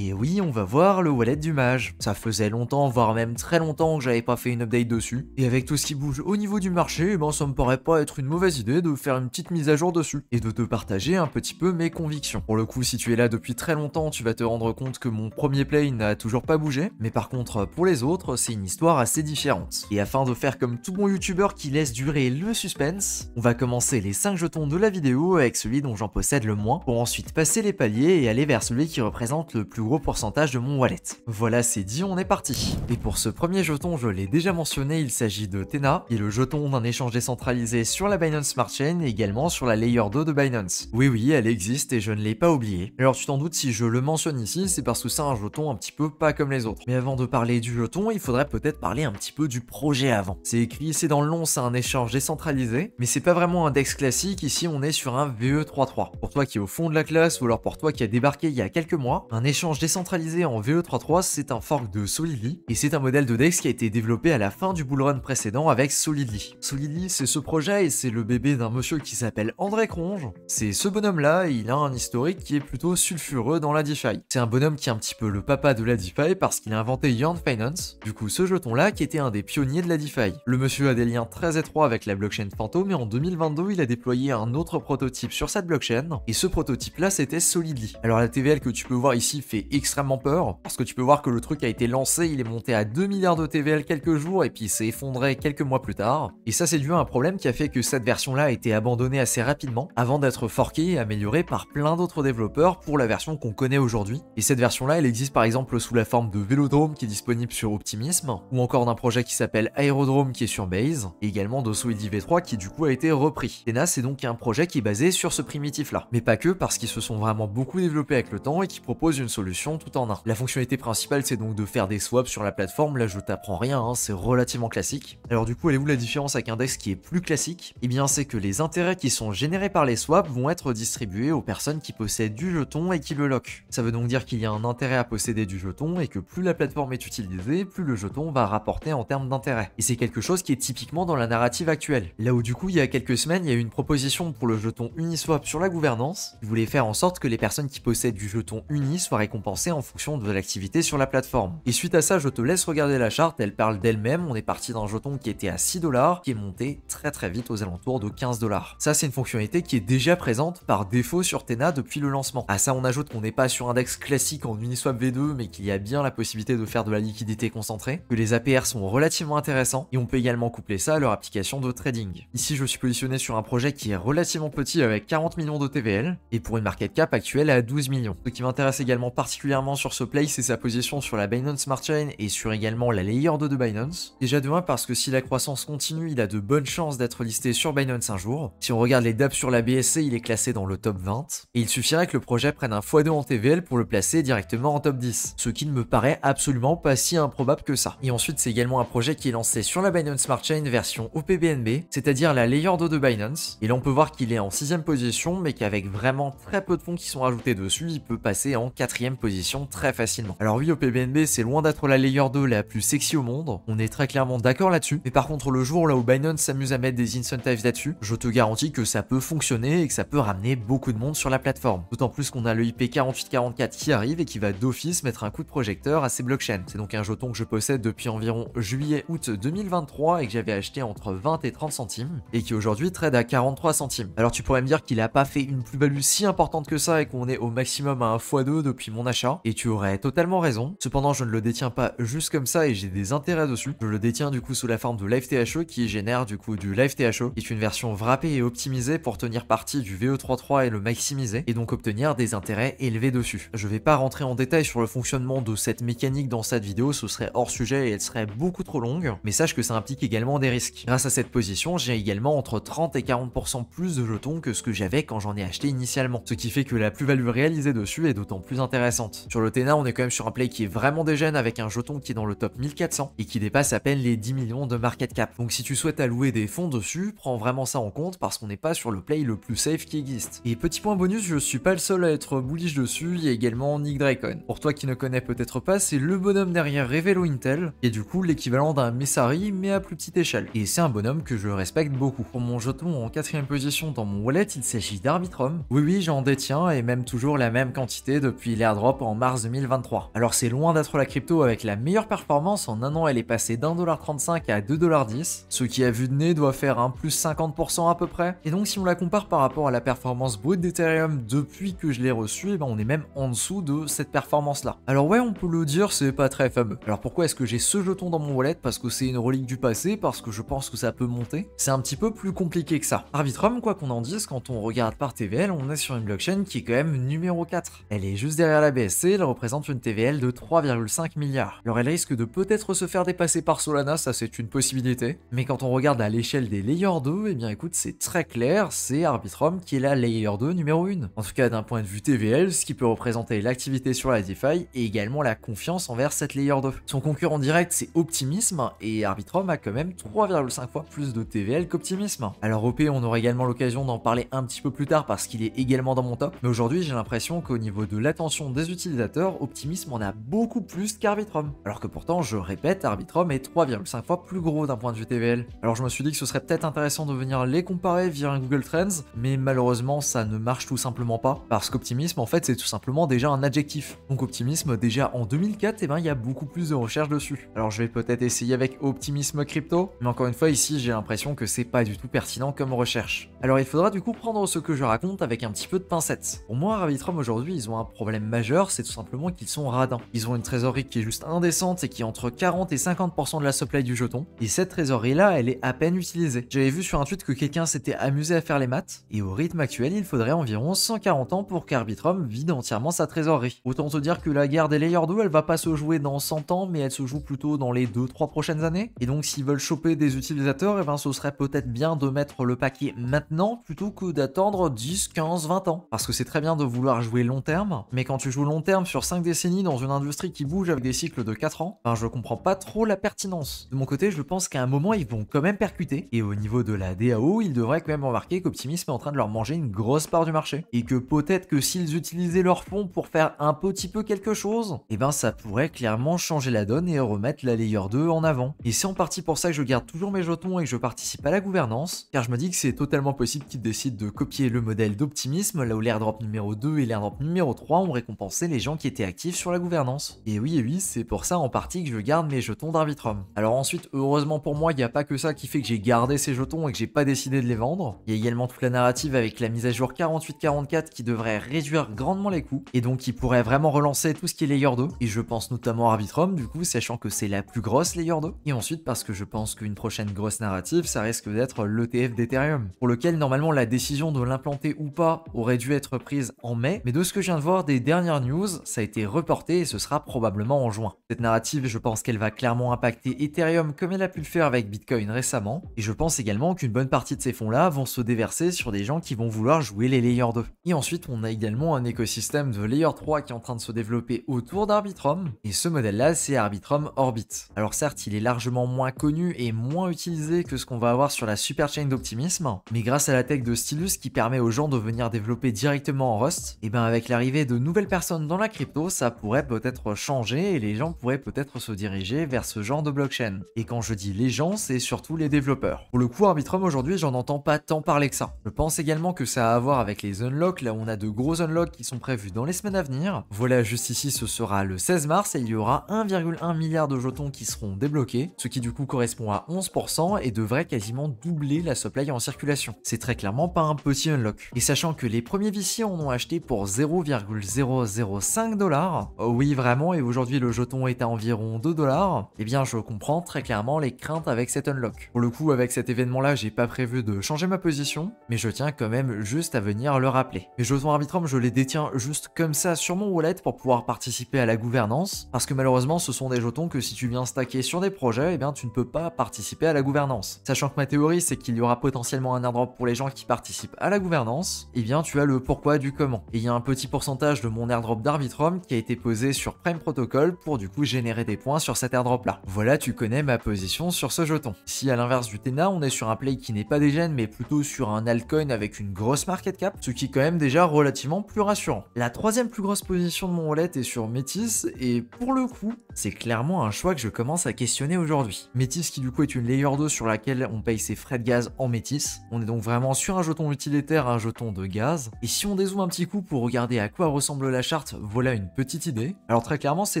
Et oui, on va voir le wallet du mage. Ça faisait longtemps, voire même très longtemps que j'avais pas fait une update dessus. Et avec tout ce qui bouge au niveau du marché, eh ben ça me paraît pas être une mauvaise idée de faire une petite mise à jour dessus et de te partager un petit peu mes convictions. Pour le coup, si tu es là depuis très longtemps, tu vas te rendre compte que mon premier play n'a toujours pas bougé, mais par contre pour les autres, c'est une histoire assez différente. Et afin de faire comme tout bon youtubeur qui laisse durer le suspense, on va commencer les 5 jetons de la vidéo avec celui dont j'en possède le moins, pour ensuite passer les paliers et aller vers celui qui représente le plus pourcentage de mon wallet. Voilà c'est dit, on est parti Et pour ce premier jeton, je l'ai déjà mentionné, il s'agit de Tena, qui est le jeton d'un échange décentralisé sur la Binance Smart Chain et également sur la Layer 2 de Binance. Oui oui, elle existe et je ne l'ai pas oublié. Alors tu t'en doutes, si je le mentionne ici, c'est parce que c'est un jeton un petit peu pas comme les autres. Mais avant de parler du jeton, il faudrait peut-être parler un petit peu du projet avant. C'est écrit, c'est dans le long, c'est un échange décentralisé, mais c'est pas vraiment un DEX classique, ici on est sur un VE33. Pour toi qui est au fond de la classe ou alors pour toi qui a débarqué il y a quelques mois, un échange décentralisé en VE33, c'est un fork de Solidly, et c'est un modèle de DEX qui a été développé à la fin du bullrun précédent avec Solidly. Solidly, c'est ce projet et c'est le bébé d'un monsieur qui s'appelle André Cronge. C'est ce bonhomme-là, et il a un historique qui est plutôt sulfureux dans la DeFi. C'est un bonhomme qui est un petit peu le papa de la DeFi parce qu'il a inventé Yarn Finance, du coup ce jeton-là qui était un des pionniers de la DeFi. Le monsieur a des liens très étroits avec la blockchain Phantom et en 2022, il a déployé un autre prototype sur cette blockchain, et ce prototype-là, c'était Solidly. Alors la TVL que tu peux voir ici fait extrêmement peur, parce que tu peux voir que le truc a été lancé, il est monté à 2 milliards de TVL quelques jours, et puis il s'est effondré quelques mois plus tard. Et ça, c'est dû à un problème qui a fait que cette version-là a été abandonnée assez rapidement, avant d'être forquée et améliorée par plein d'autres développeurs pour la version qu'on connaît aujourd'hui. Et cette version-là, elle existe par exemple sous la forme de Vélodrome qui est disponible sur Optimism, ou encore d'un projet qui s'appelle Aerodrome qui est sur Base, et également de Solidity V3 qui du coup a été repris. Tena, c'est donc un projet qui est basé sur ce primitif-là. Mais pas que, parce qu'ils se sont vraiment beaucoup développés avec le temps et qui propose une solution tout en un. La fonctionnalité principale, c'est donc de faire des swaps sur la plateforme. Là, je t'apprends rien, hein, c'est relativement classique. Alors du coup, allez-vous la différence avec un DEX qui est plus classique Eh bien, c'est que les intérêts qui sont générés par les swaps vont être distribués aux personnes qui possèdent du jeton et qui le lock. Ça veut donc dire qu'il y a un intérêt à posséder du jeton et que plus la plateforme est utilisée, plus le jeton va rapporter en termes d'intérêt. Et c'est quelque chose qui est typiquement dans la narrative actuelle. Là où du coup, il y a quelques semaines, il y a eu une proposition pour le jeton Uniswap sur la gouvernance, qui voulait faire en sorte que les personnes qui possèdent du jeton Uni soient récompensées penser en fonction de l'activité sur la plateforme. Et suite à ça, je te laisse regarder la charte, elle parle d'elle-même, on est parti d'un jeton qui était à 6 dollars, qui est monté très très vite aux alentours de 15 dollars. Ça, c'est une fonctionnalité qui est déjà présente par défaut sur Tena depuis le lancement. À ça, on ajoute qu'on n'est pas sur un index classique en Uniswap V2, mais qu'il y a bien la possibilité de faire de la liquidité concentrée, que les APR sont relativement intéressants, et on peut également coupler ça à leur application de trading. Ici, je suis positionné sur un projet qui est relativement petit avec 40 millions de TVL, et pour une market cap actuelle à 12 millions. Ce qui m'intéresse également par particulièrement sur ce play, c'est sa position sur la Binance Smart Chain et sur également la Layer 2 de Binance. Déjà demain parce que si la croissance continue, il a de bonnes chances d'être listé sur Binance un jour. Si on regarde les DAP sur la BSC, il est classé dans le top 20. Et il suffirait que le projet prenne un x2 en TVL pour le placer directement en top 10. Ce qui ne me paraît absolument pas si improbable que ça. Et ensuite, c'est également un projet qui est lancé sur la Binance Smart Chain version OPBNB, c'est-à-dire la Layer 2 de Binance. Et là, on peut voir qu'il est en sixième position, mais qu'avec vraiment très peu de fonds qui sont ajoutés dessus, il peut passer en quatrième position très facilement. Alors oui, au PBNB, c'est loin d'être la layer 2 la plus sexy au monde, on est très clairement d'accord là-dessus, mais par contre le jour là où Binance s'amuse à mettre des incentives là-dessus, je te garantis que ça peut fonctionner et que ça peut ramener beaucoup de monde sur la plateforme. D'autant plus qu'on a le IP4844 qui arrive et qui va d'office mettre un coup de projecteur à ces blockchains. C'est donc un jeton que je possède depuis environ juillet-août 2023 et que j'avais acheté entre 20 et 30 centimes et qui aujourd'hui trade à 43 centimes. Alors tu pourrais me dire qu'il a pas fait une plus-value si importante que ça et qu'on est au maximum à 1x2 depuis mon et tu aurais totalement raison. Cependant, je ne le détiens pas juste comme ça et j'ai des intérêts dessus. Je le détiens du coup sous la forme de Live THE qui génère du coup du Live THE, C'est est une version wrappée et optimisée pour tenir parti du VE33 et le maximiser, et donc obtenir des intérêts élevés dessus. Je vais pas rentrer en détail sur le fonctionnement de cette mécanique dans cette vidéo, ce serait hors sujet et elle serait beaucoup trop longue, mais sache que ça implique également des risques. Grâce à cette position, j'ai également entre 30 et 40% plus de jetons que ce que j'avais quand j'en ai acheté initialement, ce qui fait que la plus-value réalisée dessus est d'autant plus intéressante sur le Tena, on est quand même sur un play qui est vraiment dégène avec un jeton qui est dans le top 1400 et qui dépasse à peine les 10 millions de market cap. Donc si tu souhaites allouer des fonds dessus, prends vraiment ça en compte parce qu'on n'est pas sur le play le plus safe qui existe. Et petit point bonus, je suis pas le seul à être bullish dessus, il y a également Nick Dracon. Pour toi qui ne connais peut-être pas, c'est le bonhomme derrière Revelo Intel, et du coup l'équivalent d'un Messari mais à plus petite échelle. Et c'est un bonhomme que je respecte beaucoup. Pour mon jeton en quatrième position dans mon wallet, il s'agit d'Arbitrum. Oui oui, j'en détiens et même toujours la même quantité depuis l'airdrop en mars 2023. Alors c'est loin d'être la crypto avec la meilleure performance, en un an elle est passée d'1,35$ à 2,10$, ce qui à vu de nez doit faire un plus 50% à peu près. Et donc si on la compare par rapport à la performance brute d'Ethereum depuis que je l'ai reçue, eh ben on est même en dessous de cette performance là. Alors ouais on peut le dire, c'est pas très fameux. Alors pourquoi est-ce que j'ai ce jeton dans mon wallet Parce que c'est une relique du passé, parce que je pense que ça peut monter. C'est un petit peu plus compliqué que ça. Arbitrum, quoi qu'on en dise, quand on regarde par TVL, on est sur une blockchain qui est quand même numéro 4. Elle est juste derrière la la BSC, elle représente une TVL de 3,5 milliards. Alors elle risque de peut-être se faire dépasser par Solana, ça c'est une possibilité, mais quand on regarde à l'échelle des layers 2, et eh bien écoute, c'est très clair, c'est Arbitrum qui est la layer 2 numéro 1. En tout cas d'un point de vue TVL, ce qui peut représenter l'activité sur la DeFi et également la confiance envers cette layer 2. Son concurrent direct c'est Optimism, et Arbitrum a quand même 3,5 fois plus de TVL qu'optimisme. Alors OP, on aura également l'occasion d'en parler un petit peu plus tard parce qu'il est également dans mon top, mais aujourd'hui j'ai l'impression qu'au niveau de l'attention des utilisateurs, optimisme en a beaucoup plus qu'Arbitrum. Alors que pourtant, je répète, Arbitrum est 3,5 fois plus gros d'un point de vue TVL. Alors je me suis dit que ce serait peut-être intéressant de venir les comparer via un Google Trends, mais malheureusement ça ne marche tout simplement pas, parce qu'optimisme en fait c'est tout simplement déjà un adjectif. Donc optimisme déjà en 2004, et bien ben il y a beaucoup plus de recherches dessus. Alors je vais peut-être essayer avec optimisme crypto, mais encore une fois ici j'ai l'impression que c'est pas du tout pertinent comme recherche. Alors il faudra du coup prendre ce que je raconte avec un petit peu de pincettes. Pour moi Arbitrum aujourd'hui ils ont un problème majeur c'est tout simplement qu'ils sont radins. Ils ont une trésorerie qui est juste indécente et qui est entre 40 et 50% de la supply du jeton, et cette trésorerie-là, elle est à peine utilisée. J'avais vu sur un tweet que quelqu'un s'était amusé à faire les maths, et au rythme actuel, il faudrait environ 140 ans pour qu'Arbitrum vide entièrement sa trésorerie. Autant te dire que la guerre des Layers 2, elle va pas se jouer dans 100 ans, mais elle se joue plutôt dans les 2-3 prochaines années, et donc s'ils veulent choper des utilisateurs, et eh ben ce serait peut-être bien de mettre le paquet maintenant plutôt que d'attendre 10, 15, 20 ans. Parce que c'est très bien de vouloir jouer long terme, mais quand tu joues long terme sur 5 décennies dans une industrie qui bouge avec des cycles de 4 ans, enfin je comprends pas trop la pertinence. De mon côté, je pense qu'à un moment ils vont quand même percuter, et au niveau de la DAO, ils devraient quand même remarquer qu'Optimisme est en train de leur manger une grosse part du marché, et que peut-être que s'ils utilisaient leur fonds pour faire un petit peu quelque chose, et eh ben ça pourrait clairement changer la donne et remettre la layer 2 en avant. Et c'est en partie pour ça que je garde toujours mes jetons et que je participe à la gouvernance, car je me dis que c'est totalement possible qu'ils décident de copier le modèle d'optimisme, là où l'airdrop numéro 2 et l'airdrop numéro 3 ont récompensé c'est les gens qui étaient actifs sur la gouvernance. Et oui, et oui, c'est pour ça en partie que je garde mes jetons d'Arbitrum. Alors ensuite, heureusement pour moi, il n'y a pas que ça qui fait que j'ai gardé ces jetons et que j'ai pas décidé de les vendre. Il y a également toute la narrative avec la mise à jour 48-44 qui devrait réduire grandement les coûts et donc qui pourrait vraiment relancer tout ce qui est layer 2. Et je pense notamment à Arbitrum, du coup, sachant que c'est la plus grosse layer 2. Et ensuite, parce que je pense qu'une prochaine grosse narrative, ça risque d'être l'ETF d'Ethereum, pour lequel normalement la décision de l'implanter ou pas aurait dû être prise en mai. Mais de ce que je viens de voir des dernières news, ça a été reporté et ce sera probablement en juin. Cette narrative, je pense qu'elle va clairement impacter Ethereum comme elle a pu le faire avec Bitcoin récemment, et je pense également qu'une bonne partie de ces fonds-là vont se déverser sur des gens qui vont vouloir jouer les Layer 2. Et ensuite, on a également un écosystème de Layer 3 qui est en train de se développer autour d'Arbitrum, et ce modèle-là, c'est Arbitrum Orbit. Alors certes, il est largement moins connu et moins utilisé que ce qu'on va avoir sur la superchain d'Optimism, mais grâce à la tech de Stylus qui permet aux gens de venir développer directement en Rust, et bien avec l'arrivée de nouvelles personnes dans la crypto, ça pourrait peut-être changer et les gens pourraient peut-être se diriger vers ce genre de blockchain. Et quand je dis les gens, c'est surtout les développeurs. Pour le coup, Arbitrum aujourd'hui, j'en entends pas tant parler que ça. Je pense également que ça a à voir avec les unlocks, là on a de gros unlocks qui sont prévus dans les semaines à venir. Voilà, juste ici, ce sera le 16 mars et il y aura 1,1 milliard de jetons qui seront débloqués, ce qui du coup correspond à 11% et devrait quasiment doubler la supply en circulation. C'est très clairement pas un petit unlock. Et sachant que les premiers VC en ont acheté pour 0,00 5$, dollars. Euh, oui, vraiment, et aujourd'hui le jeton est à environ 2 dollars. Eh bien, je comprends très clairement les craintes avec cet unlock. Pour le coup, avec cet événement-là, j'ai pas prévu de changer ma position, mais je tiens quand même juste à venir le rappeler. Mes jetons Arbitrum, je les détiens juste comme ça sur mon wallet pour pouvoir participer à la gouvernance, parce que malheureusement, ce sont des jetons que si tu viens stacker sur des projets, et eh bien, tu ne peux pas participer à la gouvernance. Sachant que ma théorie, c'est qu'il y aura potentiellement un airdrop pour les gens qui participent à la gouvernance, et eh bien, tu as le pourquoi du comment. Et il y a un petit pourcentage de mon airdrop d'Arbitrum qui a été posé sur Prime Protocol pour du coup générer des points sur cet airdrop là. Voilà, tu connais ma position sur ce jeton. Si à l'inverse du Tena, on est sur un play qui n'est pas des gènes mais plutôt sur un altcoin avec une grosse market cap, ce qui est quand même déjà relativement plus rassurant. La troisième plus grosse position de mon wallet est sur Métis et pour le coup, c'est clairement un choix que je commence à questionner aujourd'hui. Métis qui du coup est une layer 2 sur laquelle on paye ses frais de gaz en Métis. On est donc vraiment sur un jeton utilitaire, un jeton de gaz. Et si on dézoome un petit coup pour regarder à quoi ressemble la voilà une petite idée. Alors très clairement, c'est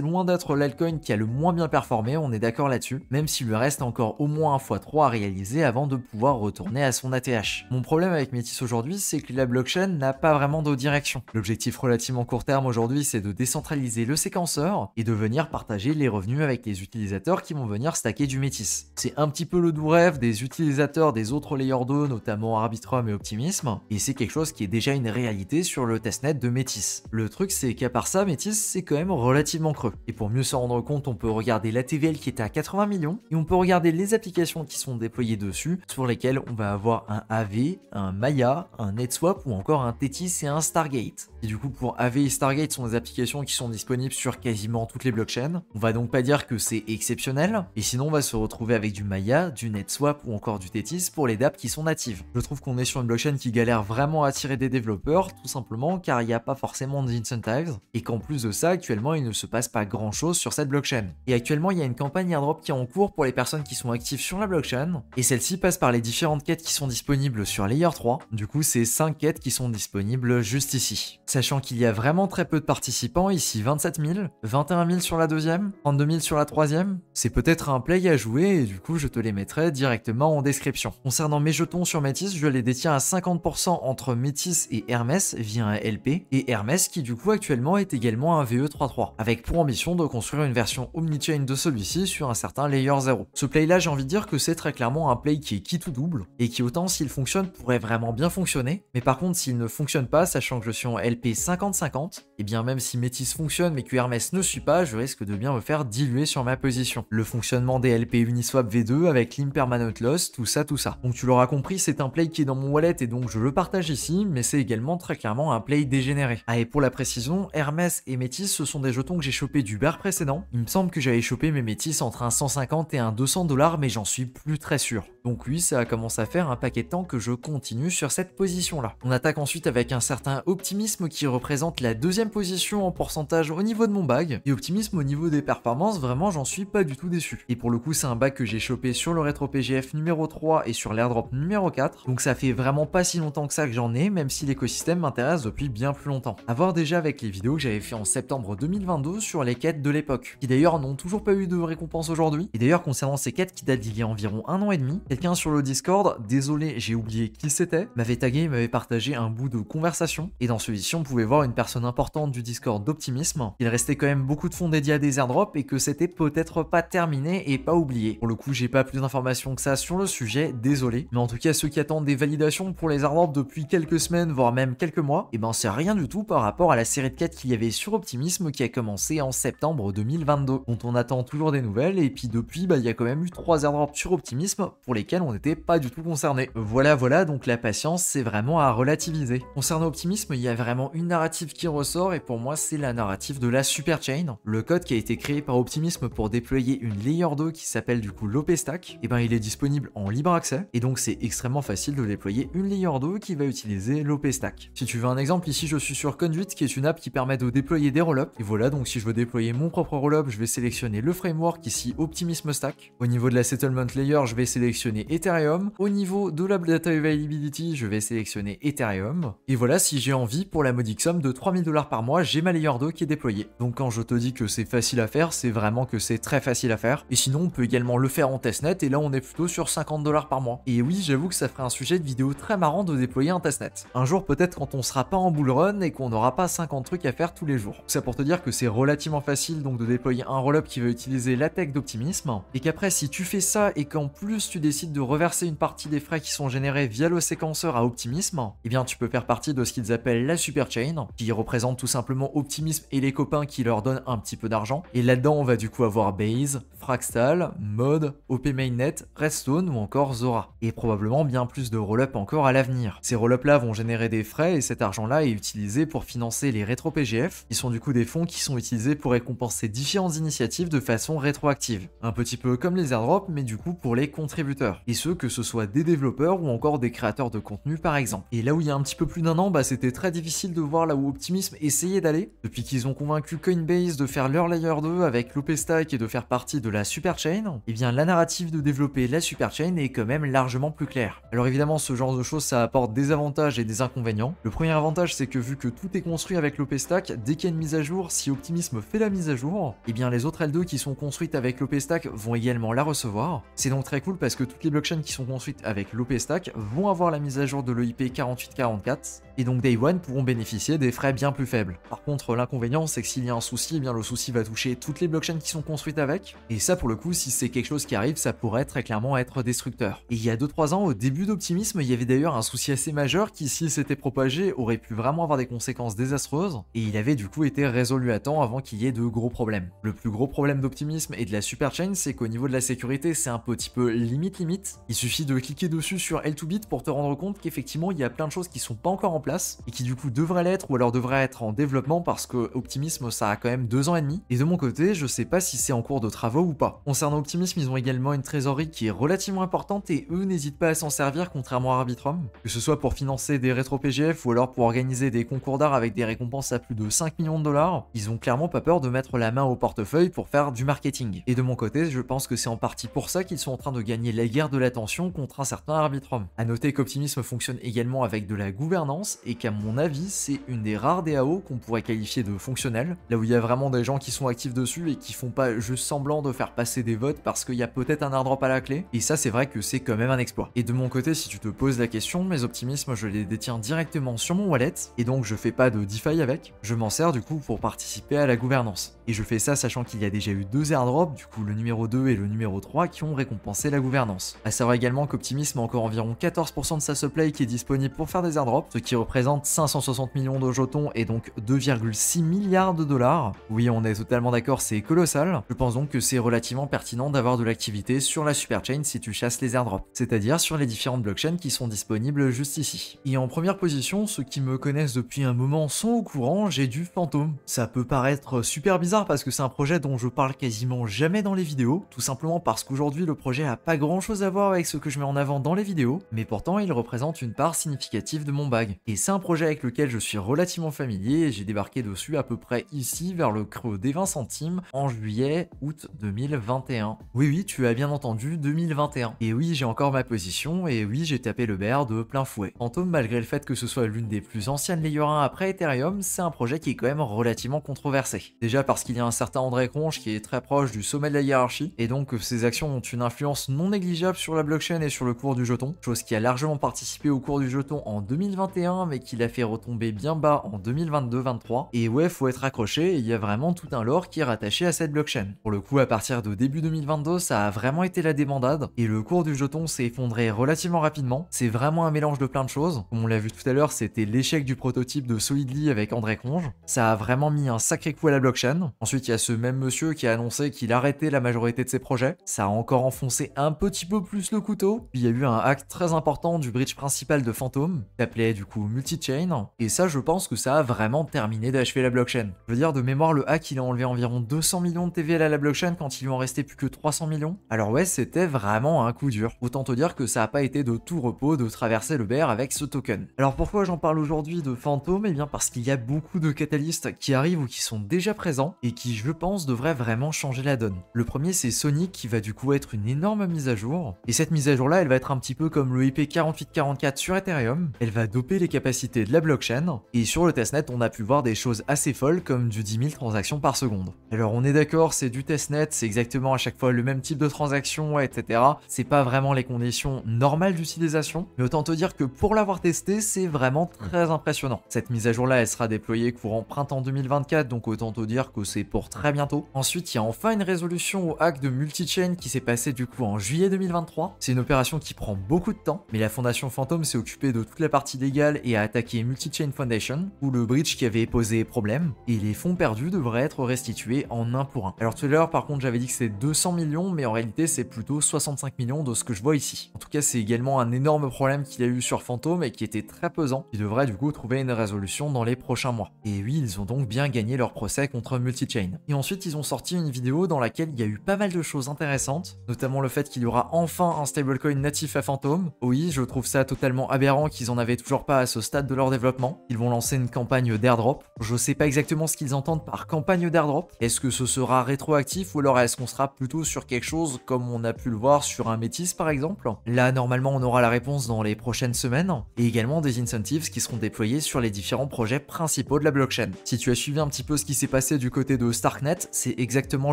loin d'être l'alcoin qui a le moins bien performé, on est d'accord là-dessus, même s'il lui reste encore au moins un x3 à réaliser avant de pouvoir retourner à son ATH. Mon problème avec Métis aujourd'hui, c'est que la blockchain n'a pas vraiment de direction. L'objectif relativement court terme aujourd'hui, c'est de décentraliser le séquenceur et de venir partager les revenus avec les utilisateurs qui vont venir stacker du Métis. C'est un petit peu le doux rêve des utilisateurs des autres layers 2, notamment Arbitrum et Optimism, et c'est quelque chose qui est déjà une réalité sur le testnet de Métis. Le truc, c'est c'est qu'à part ça, Métis, c'est quand même relativement creux. Et pour mieux se rendre compte, on peut regarder la TVL qui est à 80 millions, et on peut regarder les applications qui sont déployées dessus, sur lesquelles on va avoir un AV, un Maya, un NetSwap ou encore un Tetis et un Stargate. Et du coup, pour AV et Stargate sont des applications qui sont disponibles sur quasiment toutes les blockchains. On va donc pas dire que c'est exceptionnel, et sinon on va se retrouver avec du Maya, du NetSwap ou encore du Tetis pour les dApps qui sont natives. Je trouve qu'on est sur une blockchain qui galère vraiment à attirer des développeurs, tout simplement car il n'y a pas forcément d'incentive et qu'en plus de ça, actuellement, il ne se passe pas grand chose sur cette blockchain. Et actuellement, il y a une campagne airdrop qui est en cours pour les personnes qui sont actives sur la blockchain, et celle-ci passe par les différentes quêtes qui sont disponibles sur Layer 3. Du coup, c'est 5 quêtes qui sont disponibles juste ici. Sachant qu'il y a vraiment très peu de participants, ici 27 000, 21 000 sur la deuxième, 32 000 sur la troisième, c'est peut-être un play à jouer, et du coup, je te les mettrai directement en description. Concernant mes jetons sur Métis, je les détiens à 50% entre Métis et Hermès via LP, et Hermès qui du coup actuellement est également un VE33, avec pour ambition de construire une version omnichain de celui-ci sur un certain Layer 0. Ce play là j'ai envie de dire que c'est très clairement un play qui est qui tout double, et qui autant s'il fonctionne pourrait vraiment bien fonctionner, mais par contre s'il ne fonctionne pas, sachant que je suis en LP 50-50, et eh bien même si Métis fonctionne mais que Hermès ne suit pas, je risque de bien me faire diluer sur ma position. Le fonctionnement des LP Uniswap V2 avec l'impermanent loss, tout ça, tout ça. Donc tu l'auras compris, c'est un play qui est dans mon wallet et donc je le partage ici, mais c'est également très clairement un play dégénéré. Ah et pour la précision, Hermès et Métis, ce sont des jetons que j'ai chopés du bar précédent. Il me semble que j'avais chopé mes Métis entre un 150 et un 200 dollars, mais j'en suis plus très sûr. Donc oui, ça commence à faire un paquet de temps que je continue sur cette position-là. On attaque ensuite avec un certain optimisme qui représente la deuxième position en pourcentage au niveau de mon bag et optimisme au niveau des performances, vraiment j'en suis pas du tout déçu. Et pour le coup c'est un bag que j'ai chopé sur le rétro PGF numéro 3 et sur l'airdrop numéro 4, donc ça fait vraiment pas si longtemps que ça que j'en ai, même si l'écosystème m'intéresse depuis bien plus longtemps. à voir déjà avec les vidéos que j'avais fait en septembre 2022 sur les quêtes de l'époque, qui d'ailleurs n'ont toujours pas eu de récompense aujourd'hui. Et d'ailleurs concernant ces quêtes qui datent d'il y a environ un an et demi, quelqu'un sur le Discord, désolé j'ai oublié qui c'était, m'avait tagué et m'avait partagé un bout de conversation, et dans celui-ci on pouvait voir une personne importante du Discord d'optimisme, il restait quand même beaucoup de fonds dédiés à des airdrops et que c'était peut-être pas terminé et pas oublié. Pour le coup, j'ai pas plus d'informations que ça sur le sujet, désolé. Mais en tout cas, ceux qui attendent des validations pour les airdrops depuis quelques semaines, voire même quelques mois, et eh ben c'est rien du tout par rapport à la série de quêtes qu'il y avait sur Optimisme qui a commencé en septembre 2022, dont on attend toujours des nouvelles, et puis depuis, bah il y a quand même eu trois airdrops sur Optimisme pour lesquels on n'était pas du tout concerné. Voilà, voilà, donc la patience, c'est vraiment à relativiser. Concernant Optimisme, il y a vraiment une narrative qui ressort et pour moi c'est la narrative de la super chain. Le code qui a été créé par Optimism pour déployer une layer 2 qui s'appelle du coup l'OPStack, et eh ben il est disponible en libre accès et donc c'est extrêmement facile de déployer une layer 2 qui va utiliser l'OPStack. Si tu veux un exemple, ici je suis sur Conduit qui est une app qui permet de déployer des roll et voilà donc si je veux déployer mon propre roll-up, je vais sélectionner le framework ici Optimism Stack. Au niveau de la settlement layer, je vais sélectionner Ethereum. Au niveau de la data availability, je vais sélectionner Ethereum. Et voilà si j'ai envie pour la modique somme de 3000 dollars par moi mois, j'ai ma layer 2 qui est déployée. Donc quand je te dis que c'est facile à faire, c'est vraiment que c'est très facile à faire. Et sinon, on peut également le faire en testnet, et là on est plutôt sur 50 dollars par mois. Et oui, j'avoue que ça ferait un sujet de vidéo très marrant de déployer un testnet. Un jour peut-être quand on sera pas en bull run et qu'on n'aura pas 50 trucs à faire tous les jours. Ça pour te dire que c'est relativement facile donc de déployer un up qui va utiliser la tech d'optimisme, et qu'après si tu fais ça et qu'en plus tu décides de reverser une partie des frais qui sont générés via le séquenceur à optimisme, et eh bien tu peux faire partie de ce qu'ils appellent la super chain, qui représente tout simplement Optimisme et les copains qui leur donnent un petit peu d'argent. Et là-dedans, on va du coup avoir Base, Fraxtal, Mod, OP Mainnet, Redstone ou encore Zora. Et probablement bien plus de roll-up encore à l'avenir. Ces roll-up là vont générer des frais et cet argent-là est utilisé pour financer les rétro-PGF, qui sont du coup des fonds qui sont utilisés pour récompenser différentes initiatives de façon rétroactive. Un petit peu comme les airdrops, mais du coup pour les contributeurs. Et ce, que ce soit des développeurs ou encore des créateurs de contenu par exemple. Et là où il y a un petit peu plus d'un an, bah, c'était très difficile de voir là où Optimisme et essayer d'aller. Depuis qu'ils ont convaincu Coinbase de faire leur layer 2 avec Stack et de faire partie de la superchain, eh bien la narrative de développer la superchain est quand même largement plus claire. Alors évidemment, ce genre de choses, ça apporte des avantages et des inconvénients. Le premier avantage, c'est que vu que tout est construit avec stack dès qu'il y a une mise à jour, si Optimism fait la mise à jour, eh bien les autres L2 qui sont construites avec stack vont également la recevoir. C'est donc très cool parce que toutes les blockchains qui sont construites avec stack vont avoir la mise à jour de l'EIP 4844 et donc Day One pourront bénéficier des frais bien plus faibles par contre, l'inconvénient, c'est que s'il y a un souci, eh bien le souci va toucher toutes les blockchains qui sont construites avec. Et ça, pour le coup, si c'est quelque chose qui arrive, ça pourrait très clairement être destructeur. Et il y a 2-3 ans, au début d'Optimisme, il y avait d'ailleurs un souci assez majeur qui, s'il s'était propagé, aurait pu vraiment avoir des conséquences désastreuses. Et il avait du coup été résolu à temps avant qu'il y ait de gros problèmes. Le plus gros problème d'Optimisme et de la superchain, c'est qu'au niveau de la sécurité, c'est un petit peu limite limite. Il suffit de cliquer dessus sur L2Bit pour te rendre compte qu'effectivement, il y a plein de choses qui sont pas encore en place et qui du coup devraient l'être ou alors devraient être en développement parce que Optimisme, ça a quand même deux ans et demi. Et de mon côté, je sais pas si c'est en cours de travaux ou pas. Concernant Optimisme, ils ont également une trésorerie qui est relativement importante et eux n'hésitent pas à s'en servir contrairement à Arbitrum. Que ce soit pour financer des rétro PGF ou alors pour organiser des concours d'art avec des récompenses à plus de 5 millions de dollars, ils ont clairement pas peur de mettre la main au portefeuille pour faire du marketing. Et de mon côté, je pense que c'est en partie pour ça qu'ils sont en train de gagner la guerre de l'attention contre un certain Arbitrum. À noter qu'Optimisme fonctionne également avec de la gouvernance et qu'à mon avis, c'est une des rares DAO qu'on pourrait qualifier de fonctionnel, là où il y a vraiment des gens qui sont actifs dessus et qui font pas juste semblant de faire passer des votes parce qu'il y a peut-être un airdrop à la clé, et ça c'est vrai que c'est quand même un exploit. Et de mon côté, si tu te poses la question, mes optimismes je les détiens directement sur mon wallet, et donc je fais pas de DeFi avec, je m'en sers du coup pour participer à la gouvernance. Et je fais ça sachant qu'il y a déjà eu deux airdrops, du coup le numéro 2 et le numéro 3, qui ont récompensé la gouvernance. A savoir également qu'optimisme a encore environ 14% de sa supply qui est disponible pour faire des airdrops, ce qui représente 560 millions de jetons et donc 2,6 milliards de dollars. Oui, on est totalement d'accord, c'est colossal. Je pense donc que c'est relativement pertinent d'avoir de l'activité sur la superchain si tu chasses les airdrops, c'est-à-dire sur les différentes blockchains qui sont disponibles juste ici. Et en première position, ceux qui me connaissent depuis un moment sont au courant, j'ai du fantôme. Ça peut paraître super bizarre parce que c'est un projet dont je parle quasiment jamais dans les vidéos, tout simplement parce qu'aujourd'hui le projet a pas grand chose à voir avec ce que je mets en avant dans les vidéos, mais pourtant il représente une part significative de mon bag. Et c'est un projet avec lequel je suis relativement familier et j'ai débarqué dessus à peu près ici vers le creux des 20 centimes en juillet, août 2021. Oui oui, tu as bien entendu 2021. Et oui, j'ai encore ma position et oui, j'ai tapé le BR de plein fouet. Phantom, malgré le fait que ce soit l'une des plus anciennes Layer 1 après Ethereum, c'est un projet qui est quand même relativement controversé. Déjà parce qu'il y a un certain André Conche qui est très proche du sommet de la hiérarchie et donc ses actions ont une influence non négligeable sur la blockchain et sur le cours du jeton, chose qui a largement participé au cours du jeton en 2021 mais qui l'a fait retomber bien bas en 2022 23. Et ouais, faut être accroché, il y a vraiment tout un lore qui est rattaché à cette blockchain. Pour le coup, à partir de début 2022, ça a vraiment été la débandade, et le cours du jeton s'est effondré relativement rapidement. C'est vraiment un mélange de plein de choses. Comme on l'a vu tout à l'heure, c'était l'échec du prototype de Solidly avec André Conge. Ça a vraiment mis un sacré coup à la blockchain. Ensuite, il y a ce même monsieur qui a annoncé qu'il arrêtait la majorité de ses projets. Ça a encore enfoncé un petit peu plus le couteau. Puis il y a eu un hack très important du bridge principal de Phantom, qui s'appelait du coup Multichain. Et ça, je pense que ça a vraiment terminé d'achever la blockchain. Je veux dire, de mémoire, le hack, il a enlevé environ 200 millions de TVL à la blockchain quand il lui en restait plus que 300 millions. Alors ouais, c'était vraiment un coup dur. Autant te dire que ça a pas été de tout repos de traverser le bear avec ce token. Alors pourquoi j'en parle aujourd'hui de Phantom Eh bien parce qu'il y a beaucoup de catalystes qui arrivent ou qui sont déjà présents et qui, je pense, devraient vraiment changer la donne. Le premier, c'est Sonic qui va du coup être une énorme mise à jour. Et cette mise à jour-là, elle va être un petit peu comme le IP 4844 sur Ethereum. Elle va doper les capacités de la blockchain et sur le testnet, on on a pu voir des choses assez folles comme du 10 000 transactions par seconde. Alors on est d'accord, c'est du net, c'est exactement à chaque fois le même type de transaction, etc. C'est pas vraiment les conditions normales d'utilisation, mais autant te dire que pour l'avoir testé, c'est vraiment très impressionnant. Cette mise à jour là, elle sera déployée courant printemps 2024, donc autant te dire que c'est pour très bientôt. Ensuite, il y a enfin une résolution au hack de multichain qui s'est passé du coup en juillet 2023. C'est une opération qui prend beaucoup de temps, mais la fondation Phantom s'est occupée de toute la partie légale et a attaqué multichain Foundation, ou le bridge qui avait posé problème et les fonds perdus devraient être restitués en un pour un. Alors tout à l'heure par contre j'avais dit que c'est 200 millions mais en réalité c'est plutôt 65 millions de ce que je vois ici. En tout cas c'est également un énorme problème qu'il a eu sur Fantôme et qui était très pesant qui devrait du coup trouver une résolution dans les prochains mois. Et oui ils ont donc bien gagné leur procès contre Multichain. Et ensuite ils ont sorti une vidéo dans laquelle il y a eu pas mal de choses intéressantes, notamment le fait qu'il y aura enfin un stablecoin natif à Phantom. Oui je trouve ça totalement aberrant qu'ils en avaient toujours pas à ce stade de leur développement. Ils vont lancer une campagne d'airdrop. Je sais pas exactement ce qu'ils entendent par campagne d'airdrop. Est-ce que ce sera rétroactif ou alors est-ce qu'on sera plutôt sur quelque chose comme on a pu le voir sur un métis par exemple Là normalement on aura la réponse dans les prochaines semaines et également des incentives qui seront déployés sur les différents projets principaux de la blockchain. Si tu as suivi un petit peu ce qui s'est passé du côté de Starknet, c'est exactement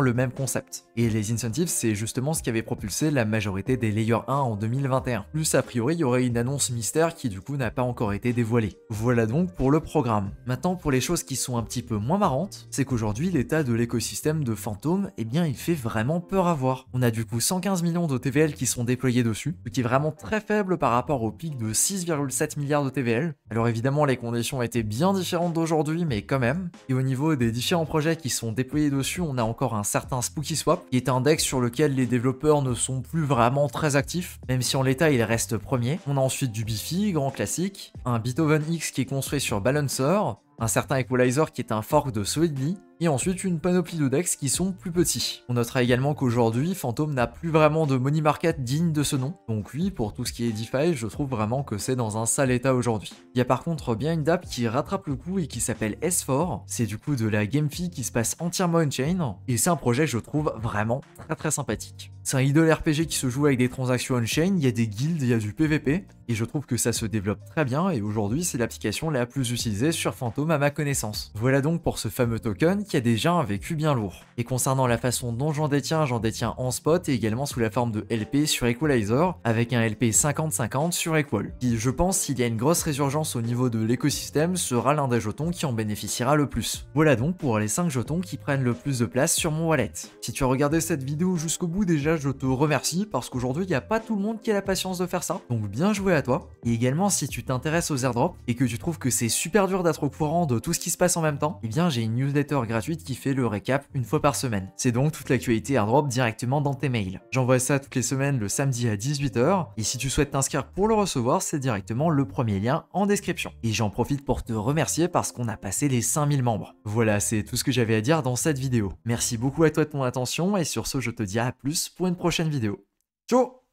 le même concept. Et les incentives c'est justement ce qui avait propulsé la majorité des Layer 1 en 2021. Plus a priori il y aurait une annonce mystère qui du coup n'a pas encore été dévoilée. Voilà donc pour le programme. Maintenant, pour les choses qui sont un petit peu moins marrantes, c'est qu'aujourd'hui, l'état de l'écosystème de Phantom, eh bien, il fait vraiment peur à voir. On a du coup 115 millions de TVL qui sont déployés dessus, ce qui est vraiment très faible par rapport au pic de 6,7 milliards de TVL. Alors évidemment, les conditions étaient bien différentes d'aujourd'hui, mais quand même. Et au niveau des différents projets qui sont déployés dessus, on a encore un certain Spooky Swap, qui est un deck sur lequel les développeurs ne sont plus vraiment très actifs, même si en l'état, il reste premier. On a ensuite du Bifi, grand classique, un Beethoven X qui est construit sur Balancer, un certain Equalizer qui est un fork de Solidly, et ensuite une panoplie de decks qui sont plus petits. On notera également qu'aujourd'hui, Phantom n'a plus vraiment de money market digne de ce nom, donc oui, pour tout ce qui est DeFi, je trouve vraiment que c'est dans un sale état aujourd'hui. Il y a par contre bien une DAP qui rattrape le coup et qui s'appelle S4, c'est du coup de la GameFi qui se passe entièrement on-chain, et c'est un projet je trouve vraiment très très sympathique. C'est un idole RPG qui se joue avec des transactions on-chain, il y a des guilds, il y a du PVP, et je trouve que ça se développe très bien, et aujourd'hui c'est l'application la plus utilisée sur Phantom à ma connaissance. Voilà donc pour ce fameux token qui a déjà un vécu bien lourd. Et concernant la façon dont j'en détiens, j'en détiens en spot et également sous la forme de LP sur Equalizer, avec un LP 50-50 sur Equal, je pense s'il y a une grosse résurgence au niveau de l'écosystème sera l'un des jetons qui en bénéficiera le plus. Voilà donc pour les 5 jetons qui prennent le plus de place sur mon wallet. Si tu as regardé cette vidéo jusqu'au bout déjà je te remercie parce qu'aujourd'hui il n'y a pas tout le monde qui a la patience de faire ça, donc bien joué à toi. Et également si tu t'intéresses aux airdrops et que tu trouves que c'est super dur d'être au courant de tout ce qui se passe en même temps, eh bien j'ai une newsletter gratuite qui fait le récap une fois par semaine. C'est donc toute l'actualité airdrop directement dans tes mails. J'envoie ça toutes les semaines le samedi à 18h, et si tu souhaites t'inscrire pour le recevoir, c'est directement le premier lien en description. Et j'en profite pour te remercier parce qu'on a passé les 5000 membres. Voilà, c'est tout ce que j'avais à dire dans cette vidéo. Merci beaucoup à toi de ton attention, et sur ce, je te dis à plus pour une prochaine vidéo. Ciao